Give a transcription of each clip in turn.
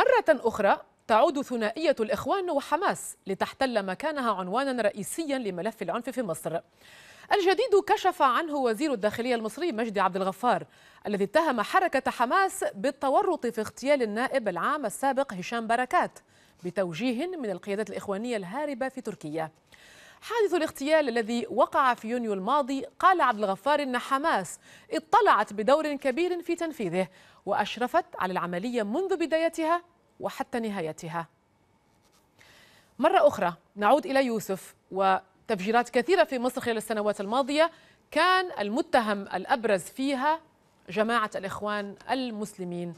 مرة أخرى تعود ثنائية الإخوان وحماس لتحتل مكانها عنوانا رئيسيا لملف العنف في مصر الجديد كشف عنه وزير الداخلية المصري مجدي عبد الغفار الذي اتهم حركة حماس بالتورط في اغتيال النائب العام السابق هشام بركات بتوجيه من القيادات الإخوانية الهاربة في تركيا حادث الاغتيال الذي وقع في يونيو الماضي قال عبد الغفار ان حماس اطلعت بدور كبير في تنفيذه واشرفت على العمليه منذ بدايتها وحتى نهايتها. مره اخرى نعود الى يوسف وتفجيرات كثيره في مصر خلال السنوات الماضيه كان المتهم الابرز فيها جماعه الاخوان المسلمين.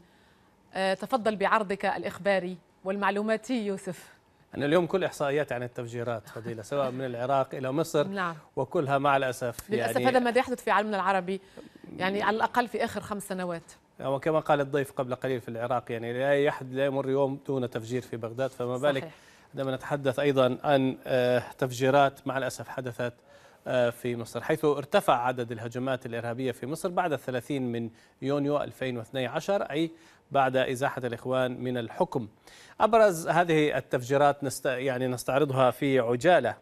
آه، تفضل بعرضك الاخباري والمعلوماتي يوسف. أنا اليوم كل إحصائيات عن التفجيرات فضيلة سواء من العراق إلى مصر نعم. وكلها مع الأسف يعني للأسف يعني هذا ما يحدث في عالمنا العربي يعني على الأقل في آخر خمس سنوات وكما قال الضيف قبل قليل في العراق يعني لا يحد لا يمر يوم دون تفجير في بغداد فما بالك عندما نتحدث أيضا عن آه، تفجيرات مع الأسف حدثت آه، في مصر حيث ارتفع عدد الهجمات الإرهابية في مصر بعد 30 من يونيو 2012 أي بعد إزاحة الإخوان من الحكم أبرز هذه التفجيرات نست يعني نستعرضها في عجالة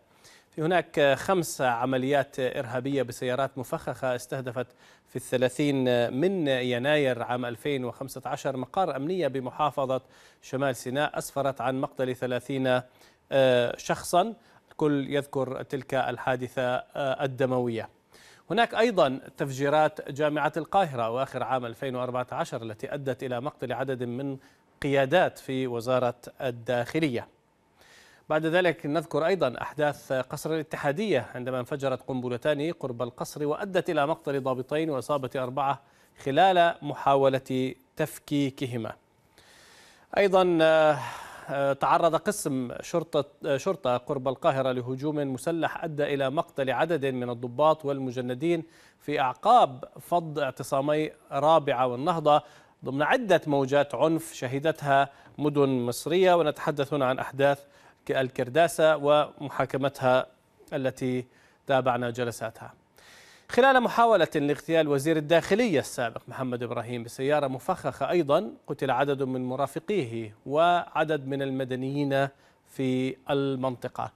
في هناك خمس عمليات إرهابية بسيارات مفخخة استهدفت في الثلاثين من يناير عام 2015 مقار أمنية بمحافظة شمال سيناء أسفرت عن مقتل ثلاثين آه، شخصاً الكل يذكر تلك الحادثة آه، الدموية هناك أيضا تفجيرات جامعة القاهرة وآخر عام 2014 التي أدت إلى مقتل عدد من قيادات في وزارة الداخلية بعد ذلك نذكر أيضا أحداث قصر الاتحادية عندما انفجرت قنبلتان قرب القصر وأدت إلى مقتل ضابطين وإصابة أربعة خلال محاولة تفكيكهما أيضا آه، تعرض قسم شرطة, شرطة قرب القاهرة لهجوم مسلح أدى إلى مقتل عدد من الضباط والمجندين في أعقاب فض اعتصامي رابعة والنهضة ضمن عدة موجات عنف شهدتها مدن مصرية ونتحدث هنا عن أحداث الكرداسة ومحاكمتها التي تابعنا جلساتها خلال محاولة لاغتيال وزير الداخلية السابق محمد إبراهيم بسيارة مفخخة أيضا قتل عدد من مرافقيه وعدد من المدنيين في المنطقة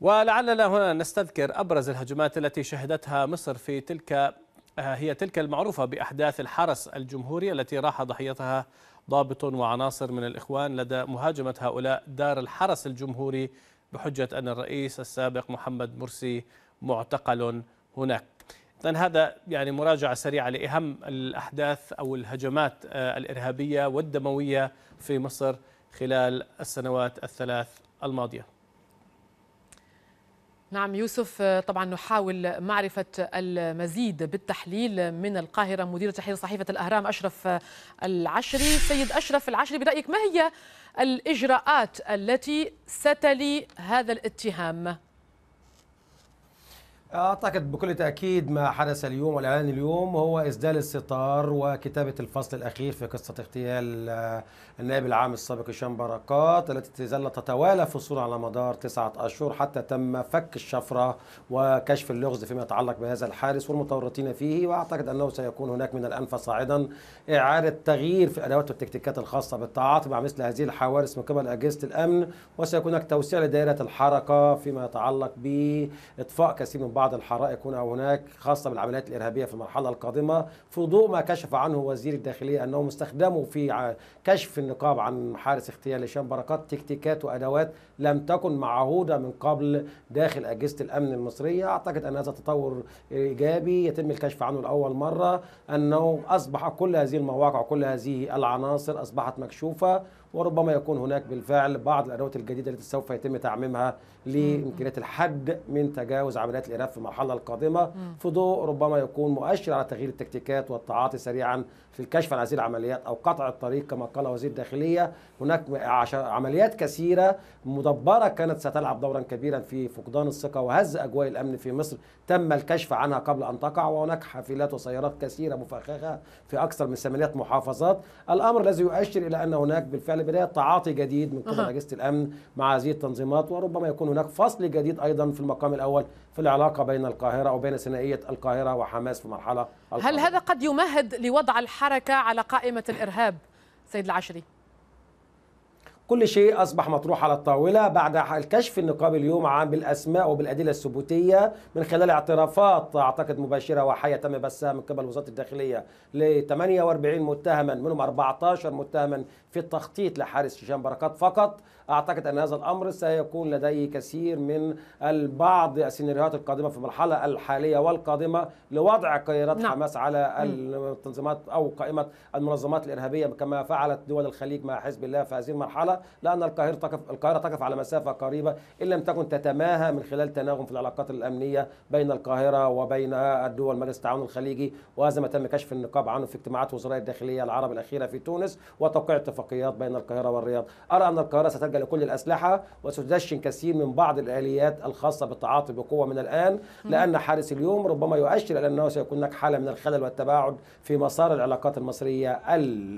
ولعلنا هنا نستذكر أبرز الهجمات التي شهدتها مصر في تلك آه، هي تلك المعروفة بأحداث الحرس الجمهوري التي راح ضحيتها ضابط وعناصر من الإخوان لدى مهاجمة هؤلاء دار الحرس الجمهوري بحجة أن الرئيس السابق محمد مرسي معتقل هناك اذا هذا يعني مراجعة سريعة لأهم الأحداث أو الهجمات آه، الإرهابية والدموية في مصر خلال السنوات الثلاث الماضية نعم يوسف آه، طبعا نحاول معرفة المزيد بالتحليل من القاهرة مدير تحرير صحيفة الأهرام أشرف آه، العشري سيد أشرف العشري برأيك ما هي الإجراءات التي ستلي هذا الاتهام؟ أعتقد بكل تأكيد ما حدث اليوم والإعلان اليوم هو إسدال الستار وكتابة الفصل الأخير في قصة اغتيال آه، النائب العام السابق هشام بركات التي ظلت تتوالى فصول على مدار تسعة أشهر حتى تم فك الشفرة وكشف اللغز فيما يتعلق بهذا الحارس والمتورطين فيه وأعتقد أنه سيكون هناك من الأنف صاعدا إعادة تغيير في الأدوات والتكتيكات الخاصة بالتعاطي مع مثل هذه الحوادث من قبل أجهزة الأمن وسيكون هناك توسيع لدائرة الحركة فيما يتعلق بإطفاء كثير من بعض بعض الحرائق هنا وهناك خاصة بالعمليات الإرهابية في المرحلة القادمة في ضوء ما كشف عنه وزير الداخلية أنهم استخدموا في كشف النقاب عن حارس اغتيال هشام بركات تكتيكات وأدوات لم تكن معهودة من قبل داخل أجهزة الأمن المصرية أعتقد أن هذا تطور إيجابي يتم الكشف عنه لأول مرة أنه أصبح كل هذه المواقع وكل هذه العناصر أصبحت مكشوفة وربما يكون هناك بالفعل بعض الأدوات الجديدة التي سوف يتم تعميمها لإمكانية الحد من تجاوز عمليات الإرهاب في المرحلة القادمة في ضوء ربما يكون مؤشر على تغيير التكتيكات والتعاطي سريعا في الكشف عن هذه العمليات أو قطع الطريق كما قال وزير الداخلية هناك عمليات كثيرة مدبرة كانت ستلعب دورا كبيرا في فقدان الثقة وهز أجواء الأمن في مصر تم الكشف عنها قبل أن تقع وهناك حافلات وسيارات كثيرة مفخخة في أكثر من ثمانيه محافظات الأمر الذي يؤشر إلى أن هناك بالفعل بدايه تعاطي جديد من قبل اجهزه الامن مع هذه التنظيمات وربما يكون هناك فصل جديد ايضا في المقام الاول في العلاقه بين القاهره او بين ثنائيه القاهره وحماس في مرحله القاهرة. هل هذا قد يمهد لوضع الحركه على قائمه الارهاب سيد العشري؟ كل شيء أصبح مطروح على الطاولة بعد الكشف النقابي اليوم عن بالأسماء وبالأدلة الثبوتية من خلال اعترافات أعتقد مباشرة وحية تم بثها من قبل وزارة الداخلية ل 48 متهما منهم 14 متهما في التخطيط لحارس هشام بركات فقط أعتقد أن هذا الأمر سيكون لديه كثير من البعض السيناريوهات القادمة في المرحلة الحالية والقادمة لوضع قيادات نعم. حماس على التنظيمات أو قائمة المنظمات الإرهابية كما فعلت دول الخليج مع حزب الله في هذه المرحلة القاهرة لأن القاهرة تقف, القاهرة تقف على مسافة قريبة إن لم تكن تتماهى من خلال تناغم في العلاقات الأمنية بين القاهرة وبين الدول مجلس التعاون الخليجي وهذا ما تم كشف النقاب عنه في اجتماعات وزراء الداخلية العرب الأخيرة في تونس وتوقيع اتفاقيات بين القاهرة والرياض أرى أن القاهرة ستلجأ لكل الأسلحة وستدشن كثير من بعض الآليات الخاصة بالتعاطي بقوة من الآن لأن حارس اليوم ربما يؤشر إلى أنه سيكون هناك حالة من الخلل والتباعد في مسار العلاقات المصرية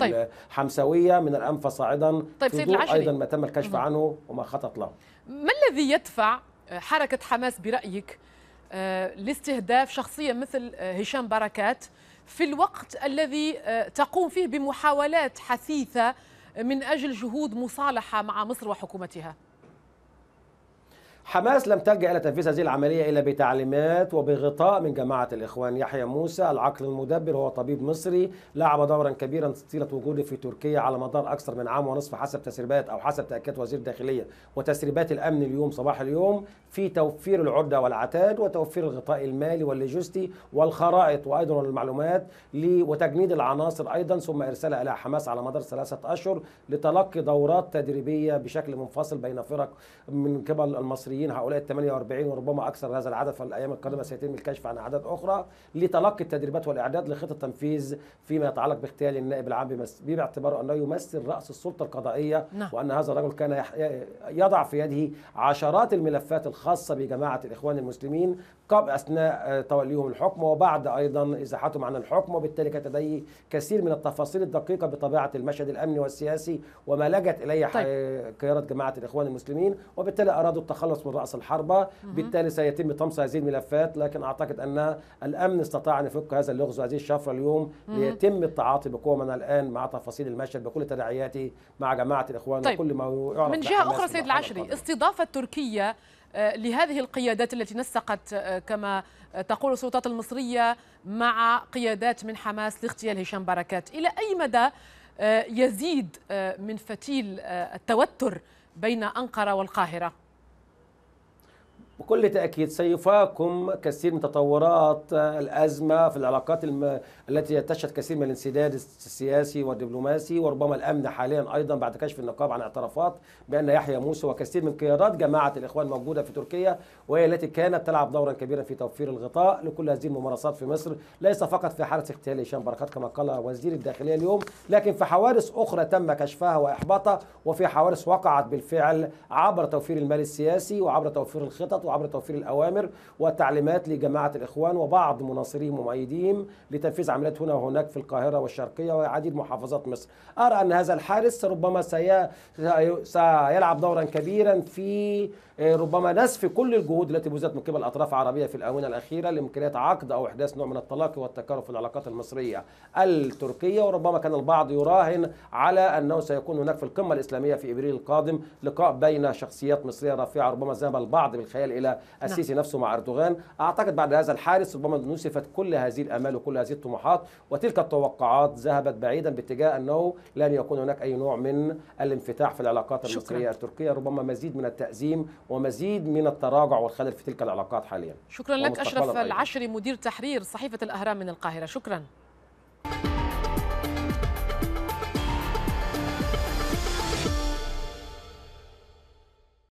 طيب. الحمساوية من الأنف صاعدا طيب أيضا ما تم الكشف عنه وما خطط له ما الذي يدفع حركة حماس برأيك آه، لاستهداف شخصية مثل آه، هشام بركات في الوقت الذي آه، تقوم فيه بمحاولات حثيثة من أجل جهود مصالحة مع مصر وحكومتها حماس لم تلجأ إلى تنفيذ هذه العملية إلا بتعليمات وبغطاء من جماعة الإخوان يحيى موسى العقل المدبر هو طبيب مصري لعب دورا كبيرا طيلة وجوده في تركيا على مدار أكثر من عام ونصف حسب تسريبات أو حسب تأكيد وزير الداخلية وتسريبات الأمن اليوم صباح اليوم في توفير العدة والعتاد وتوفير الغطاء المالي واللوجستي والخرائط وأيضا المعلومات وتجنيد العناصر أيضا ثم إرسالها إلى حماس على مدار ثلاثة أشهر لتلقي دورات تدريبية بشكل منفصل بين فرق من قبل المصريين المصريين هؤلاء ال 48 وربما اكثر هذا العدد في الايام القادمه سيتم الكشف عن اعداد اخرى لتلقي التدريبات والاعداد لخطه تنفيذ فيما يتعلق باغتيال النائب العام باعتباره انه يمثل راس السلطه القضائيه نعم. وان هذا الرجل كان يضع في يده عشرات الملفات الخاصه بجماعه الاخوان المسلمين قبل اثناء آه، توليهم الحكم وبعد ايضا ازاحتهم عن الحكم وبالتالي كانت لديه كثير من التفاصيل الدقيقه بطبيعه المشهد الامني والسياسي وما لجت اليه طيب. قياده جماعه الاخوان المسلمين وبالتالي ارادوا التخلص من رأس الحربة بالتالي سيتم طمس هذه الملفات لكن أعتقد أن الأمن استطاع أن يفك هذا اللغز وهذه الشفرة اليوم ليتم التعاطي بقوة من الآن مع تفاصيل المشهد بكل تداعياته مع جماعة الإخوان طيب. وكل ما يعرف من جهة أخرى سيد العشري استضافة تركيا آه، لهذه القيادات التي نسقت آه، كما آه، تقول السلطات المصرية مع قيادات من حماس لاغتيال هشام بركات إلى أي مدى يزيد من فتيل التوتر بين أنقرة والقاهرة بكل تأكيد سيفاقم كثير من تطورات الأزمة في العلاقات الم... التي تشهد كثير من الانسداد السياسي والدبلوماسي وربما الأمن حاليا أيضا بعد كشف النقاب عن اعترافات بأن يحيى موسى وكثير من قيادات جماعة الإخوان موجودة في تركيا وهي التي كانت تلعب دورا كبيرا في توفير الغطاء لكل هذه الممارسات في مصر ليس فقط في حالة اغتيال هشام بركات كما قال وزير الداخلية اليوم لكن في حوادث أخرى تم كشفها وإحباطها وفي حوادث وقعت بالفعل عبر توفير المال السياسي وعبر توفير الخطط وعبر توفير الأوامر والتعليمات لجماعة الإخوان وبعض مناصريهم ومؤيديهم لتنفيذ عمليات هنا وهناك في القاهرة والشرقية وعديد محافظات مصر أرى أن هذا الحارس ربما سي... سيلعب دورا كبيرا في آه، ربما نسف كل الجهود التي بذلت من قبل الاطراف العربيه في الاونه الاخيره لامكانيه عقد او احداث نوع من الطلاق والتكرر في العلاقات المصريه التركيه وربما كان البعض يراهن على انه سيكون هناك في القمه الاسلاميه في ابريل القادم لقاء بين شخصيات مصريه رفيعه ربما ذهب البعض بالخيال الى نعم. السيسي نعم. نفسه مع اردوغان اعتقد بعد هذا الحادث ربما نسفت كل هذه الامال وكل هذه الطموحات وتلك التوقعات ذهبت بعيدا باتجاه انه لن يكون هناك اي نوع من الانفتاح في العلاقات المصريه شكرا. التركيه ربما مزيد من التازيم ومزيد من التراجع والخلل في تلك العلاقات حاليا شكرا لك أشرف العشري مدير تحرير صحيفة الأهرام من القاهرة شكرا